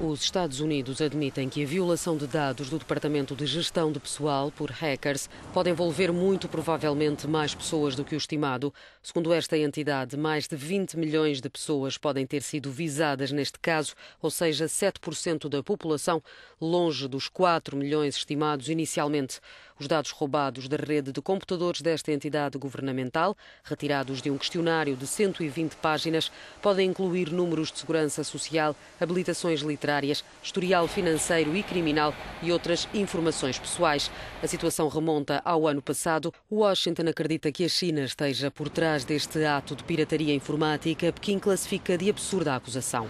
Os Estados Unidos admitem que a violação de dados do Departamento de Gestão de Pessoal por hackers pode envolver muito provavelmente mais pessoas do que o estimado. Segundo esta entidade, mais de 20 milhões de pessoas podem ter sido visadas neste caso, ou seja, 7% da população, longe dos 4 milhões estimados inicialmente. Os dados roubados da rede de computadores desta entidade governamental, retirados de um questionário de 120 páginas, podem incluir números de segurança social, habilitações literárias, literárias, historial financeiro e criminal e outras informações pessoais. A situação remonta ao ano passado. Washington acredita que a China esteja por trás deste ato de pirataria informática, Pequim classifica de absurda a acusação.